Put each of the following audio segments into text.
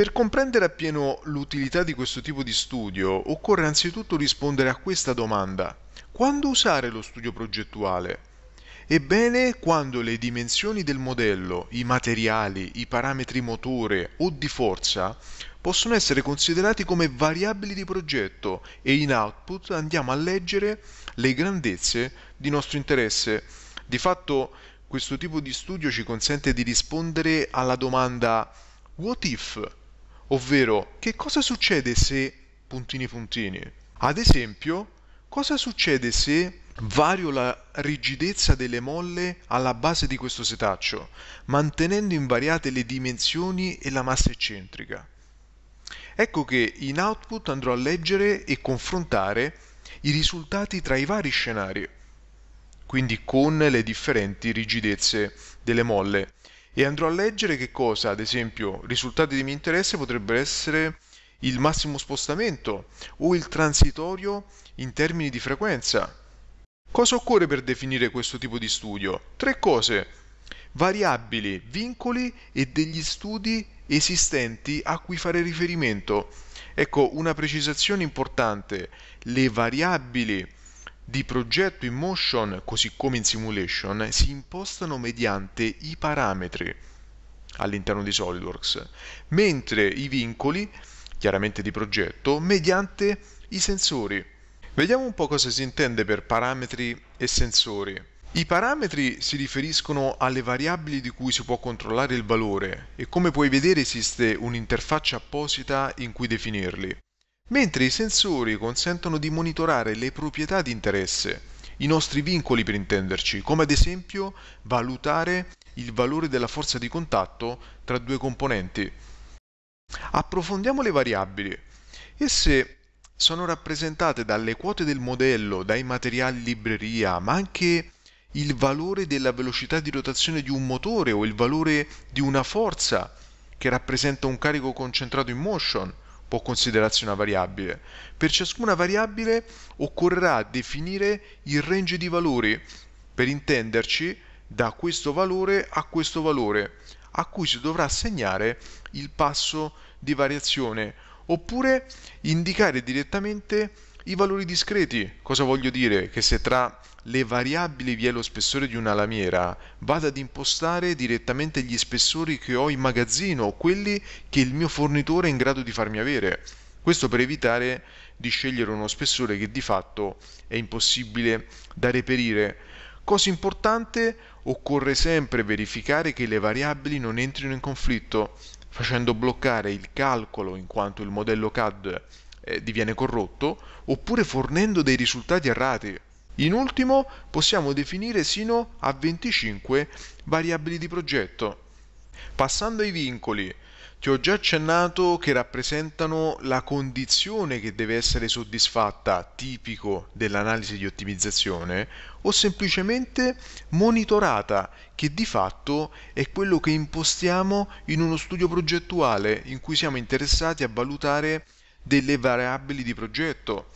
Per comprendere appieno l'utilità di questo tipo di studio occorre anzitutto rispondere a questa domanda. Quando usare lo studio progettuale? Ebbene, quando le dimensioni del modello, i materiali, i parametri motore o di forza possono essere considerati come variabili di progetto e in output andiamo a leggere le grandezze di nostro interesse. Di fatto questo tipo di studio ci consente di rispondere alla domanda What if ovvero che cosa succede se puntini puntini. Ad esempio, cosa succede se vario la rigidezza delle molle alla base di questo setaccio, mantenendo invariate le dimensioni e la massa eccentrica? Ecco che in output andrò a leggere e confrontare i risultati tra i vari scenari, quindi con le differenti rigidezze delle molle e andrò a leggere che cosa, ad esempio, risultati di mio interesse potrebbero essere il massimo spostamento o il transitorio in termini di frequenza. Cosa occorre per definire questo tipo di studio? Tre cose. Variabili, vincoli e degli studi esistenti a cui fare riferimento. Ecco una precisazione importante. Le variabili di progetto in motion così come in simulation si impostano mediante i parametri all'interno di SolidWorks, mentre i vincoli, chiaramente di progetto, mediante i sensori. Vediamo un po' cosa si intende per parametri e sensori. I parametri si riferiscono alle variabili di cui si può controllare il valore e come puoi vedere esiste un'interfaccia apposita in cui definirli mentre i sensori consentono di monitorare le proprietà di interesse, i nostri vincoli per intenderci, come ad esempio valutare il valore della forza di contatto tra due componenti. Approfondiamo le variabili. Esse sono rappresentate dalle quote del modello, dai materiali libreria, ma anche il valore della velocità di rotazione di un motore o il valore di una forza che rappresenta un carico concentrato in motion può considerarsi una variabile. Per ciascuna variabile occorrerà definire il range di valori, per intenderci da questo valore a questo valore, a cui si dovrà assegnare il passo di variazione, oppure indicare direttamente i valori discreti, cosa voglio dire? Che se tra le variabili vi è lo spessore di una lamiera, vado ad impostare direttamente gli spessori che ho in magazzino, quelli che il mio fornitore è in grado di farmi avere. Questo per evitare di scegliere uno spessore che di fatto è impossibile da reperire. Cosa importante, occorre sempre verificare che le variabili non entrino in conflitto, facendo bloccare il calcolo in quanto il modello CAD eh, diviene corrotto, oppure fornendo dei risultati errati. In ultimo possiamo definire sino a 25 variabili di progetto. Passando ai vincoli, ti ho già accennato che rappresentano la condizione che deve essere soddisfatta, tipico dell'analisi di ottimizzazione, o semplicemente monitorata, che di fatto è quello che impostiamo in uno studio progettuale in cui siamo interessati a valutare delle variabili di progetto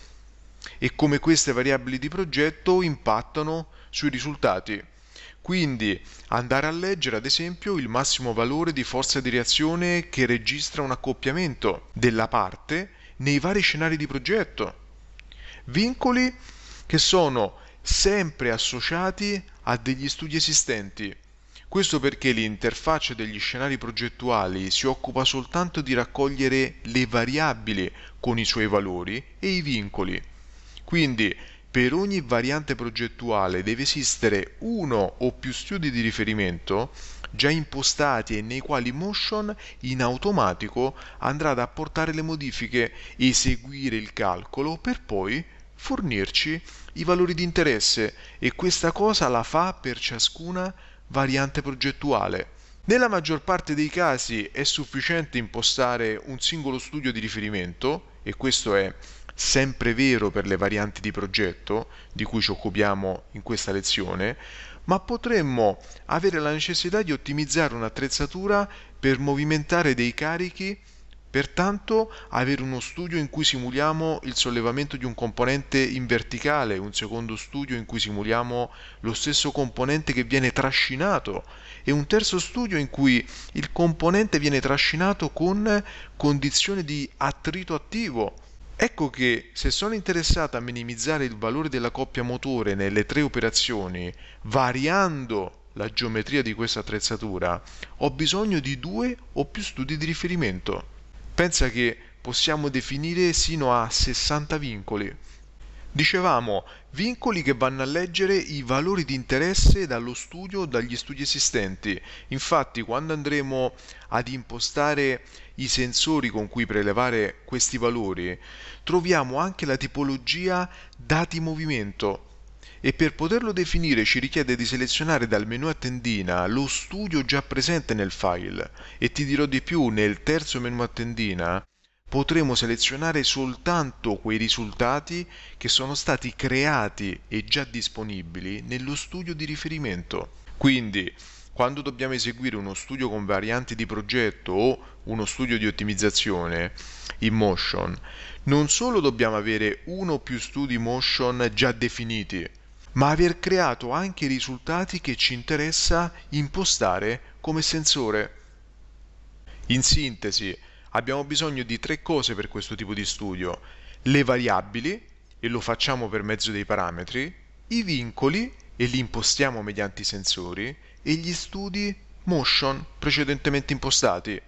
e come queste variabili di progetto impattano sui risultati. Quindi andare a leggere ad esempio il massimo valore di forza di reazione che registra un accoppiamento della parte nei vari scenari di progetto. Vincoli che sono sempre associati a degli studi esistenti questo perché l'interfaccia degli scenari progettuali si occupa soltanto di raccogliere le variabili con i suoi valori e i vincoli. Quindi per ogni variante progettuale deve esistere uno o più studi di riferimento già impostati e nei quali Motion in automatico andrà ad apportare le modifiche, eseguire il calcolo per poi fornirci i valori di interesse e questa cosa la fa per ciascuna variante progettuale. Nella maggior parte dei casi è sufficiente impostare un singolo studio di riferimento, e questo è sempre vero per le varianti di progetto di cui ci occupiamo in questa lezione, ma potremmo avere la necessità di ottimizzare un'attrezzatura per movimentare dei carichi Pertanto avere uno studio in cui simuliamo il sollevamento di un componente in verticale, un secondo studio in cui simuliamo lo stesso componente che viene trascinato e un terzo studio in cui il componente viene trascinato con condizione di attrito attivo, Ecco che se sono interessato a minimizzare il valore della coppia motore nelle tre operazioni, variando la geometria di questa attrezzatura, ho bisogno di due o più studi di riferimento. Pensa che possiamo definire sino a 60 vincoli. Dicevamo, vincoli che vanno a leggere i valori di interesse dallo studio o dagli studi esistenti. Infatti, quando andremo ad impostare i sensori con cui prelevare questi valori, troviamo anche la tipologia dati movimento, e per poterlo definire ci richiede di selezionare dal menu a tendina lo studio già presente nel file e ti dirò di più nel terzo menu a tendina potremo selezionare soltanto quei risultati che sono stati creati e già disponibili nello studio di riferimento. Quindi, quando dobbiamo eseguire uno studio con varianti di progetto o uno studio di ottimizzazione in Motion, non solo dobbiamo avere uno o più studi Motion già definiti, ma aver creato anche i risultati che ci interessa impostare come sensore. In sintesi, abbiamo bisogno di tre cose per questo tipo di studio. Le variabili, e lo facciamo per mezzo dei parametri, i vincoli, e li impostiamo mediante i sensori, e gli studi motion precedentemente impostati.